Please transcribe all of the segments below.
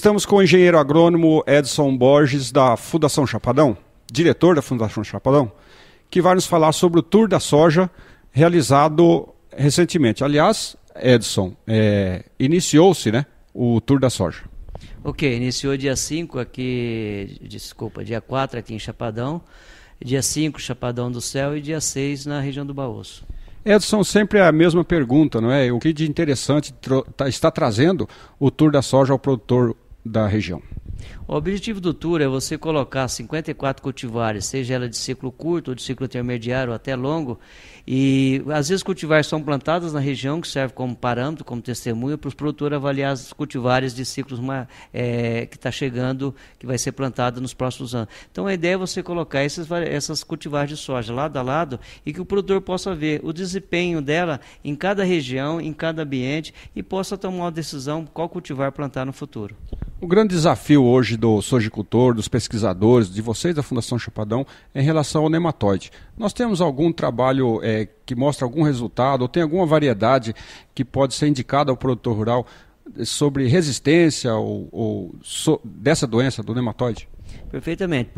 Estamos com o engenheiro agrônomo Edson Borges, da Fundação Chapadão, diretor da Fundação Chapadão, que vai nos falar sobre o Tour da Soja realizado recentemente. Aliás, Edson, é, iniciou-se né, o Tour da Soja. Ok, iniciou dia 5 aqui, desculpa, dia 4 aqui em Chapadão, dia 5 Chapadão do Céu e dia 6 na região do Baúço. Edson, sempre a mesma pergunta, não é? O que de interessante tá, está trazendo o Tour da Soja ao produtor da região. O objetivo do tour é você colocar 54 cultivares, seja ela de ciclo curto ou de ciclo intermediário ou até longo, e às vezes cultivares são plantadas na região que serve como parâmetro, como testemunha para os produtores avaliar os cultivares de ciclos é, que está chegando, que vai ser plantado nos próximos anos. Então a ideia é você colocar esses, essas cultivares de soja lado a lado e que o produtor possa ver o desempenho dela em cada região, em cada ambiente e possa tomar uma decisão qual cultivar plantar no futuro. O grande desafio hoje do sojicultor, dos pesquisadores, de vocês da Fundação Chapadão, é em relação ao nematóide. Nós temos algum trabalho é, que mostra algum resultado, ou tem alguma variedade que pode ser indicada ao produtor rural sobre resistência ou, ou so, dessa doença do nematóide? Perfeitamente.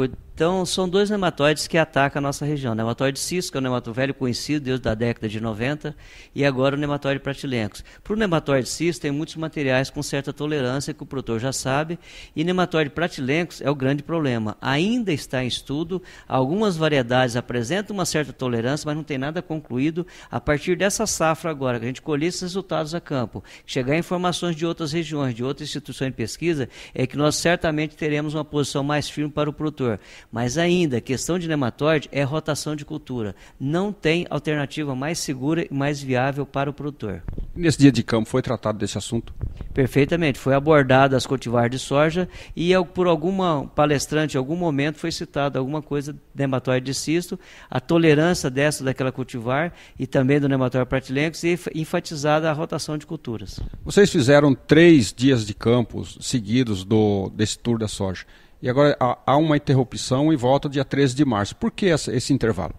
Então, são dois nematóides que atacam a nossa região. O nematóide cisco, é um nematóide velho conhecido desde a década de 90, e agora o nematóide pratilencos. Para o nematóide cisco, tem muitos materiais com certa tolerância, que o produtor já sabe, e nematóide pratilencos é o grande problema. Ainda está em estudo, algumas variedades apresentam uma certa tolerância, mas não tem nada concluído. A partir dessa safra agora, que a gente colher esses resultados a campo, chegar informações de outras regiões, de outras instituições de pesquisa, é que nós certamente teremos uma posição mais firme para o produtor mas ainda, questão de nematóide é rotação de cultura. Não tem alternativa mais segura e mais viável para o produtor. Nesse dia de campo foi tratado desse assunto? Perfeitamente. Foi abordado as cultivares de soja e por alguma palestrante, em algum momento, foi citada alguma coisa de nematóide de cisto, a tolerância dessa daquela cultivar e também do nematóide pratilengus e enfatizada a rotação de culturas. Vocês fizeram três dias de campos seguidos do, desse tour da soja e agora há uma interrupção e volta dia 13 de março. Por que esse intervalo?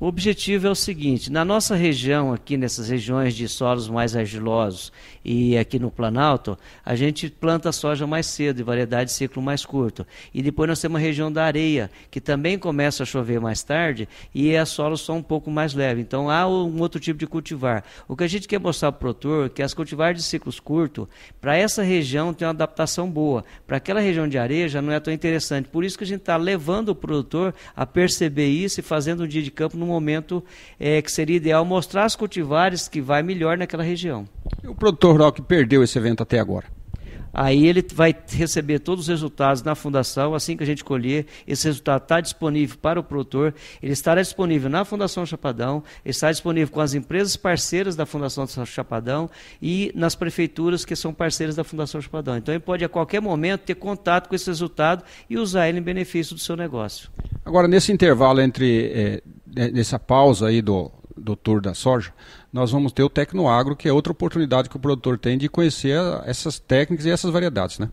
O objetivo é o seguinte: na nossa região, aqui nessas regiões de solos mais argilosos e aqui no Planalto, a gente planta soja mais cedo, e variedade de ciclo mais curto. E depois nós temos a região da areia, que também começa a chover mais tarde e as solos são um pouco mais leves. Então há um outro tipo de cultivar. O que a gente quer mostrar para o produtor é que as cultivares de ciclos curtos, para essa região, tem uma adaptação boa. Para aquela região de areia já não é tão interessante. Por isso que a gente está levando o produtor a perceber isso e fazendo um dia de campo exemplo, no momento é, que seria ideal mostrar as cultivares que vai melhor naquela região. E o produtor rural que perdeu esse evento até agora? Aí ele vai receber todos os resultados na fundação, assim que a gente colher, esse resultado está disponível para o produtor, ele estará disponível na Fundação Chapadão, estará disponível com as empresas parceiras da Fundação Chapadão e nas prefeituras que são parceiras da Fundação Chapadão. Então ele pode a qualquer momento ter contato com esse resultado e usar ele em benefício do seu negócio. Agora, nesse intervalo entre eh, nessa pausa aí do, do Tour da Soja, nós vamos ter o Tecnoagro, que é outra oportunidade que o produtor tem de conhecer essas técnicas e essas variedades, né?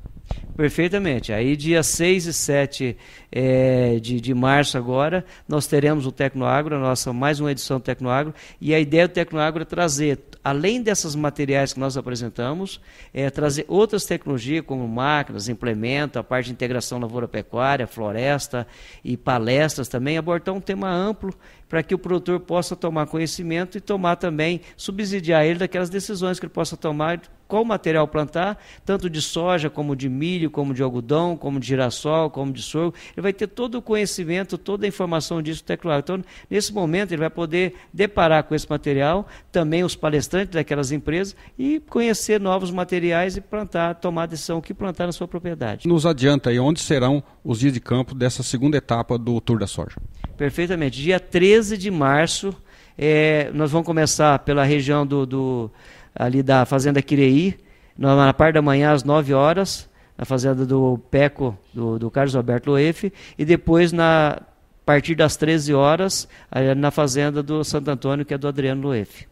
Perfeitamente. Aí dia 6 e 7 é, eh, de, de março agora, nós teremos o Tecnoagro, a nossa mais uma edição do Tecnoagro, e a ideia do Tecnoagro é trazer, além dessas materiais que nós apresentamos, é trazer outras tecnologias como máquinas, implemento, a parte de integração lavoura-pecuária, floresta e palestras também, abordar um tema amplo para que o produtor possa tomar conhecimento e tomar também, subsidiar ele daquelas decisões que ele possa tomar qual material plantar, tanto de soja, como de milho, como de algodão, como de girassol, como de sorgo. Ele vai ter todo o conhecimento, toda a informação disso teclado. Então, nesse momento, ele vai poder deparar com esse material, também os palestrantes daquelas empresas, e conhecer novos materiais e plantar, tomar a decisão que plantar na sua propriedade. Nos adianta aí onde serão os dias de campo dessa segunda etapa do Tour da Soja. Perfeitamente. Dia 13 de março, é, nós vamos começar pela região do, do ali da Fazenda Quireí, na parte da manhã, às 9 horas, na Fazenda do Peco, do, do Carlos Alberto Loefe, e depois, na, a partir das 13 horas, na Fazenda do Santo Antônio, que é do Adriano Loefe.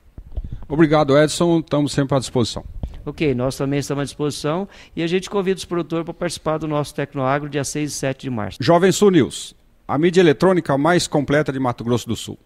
Obrigado, Edson. Estamos sempre à disposição. Ok, nós também estamos à disposição e a gente convida os produtores para participar do nosso Tecnoagro dia 6 e 7 de março. Jovem Sul News, a mídia eletrônica mais completa de Mato Grosso do Sul.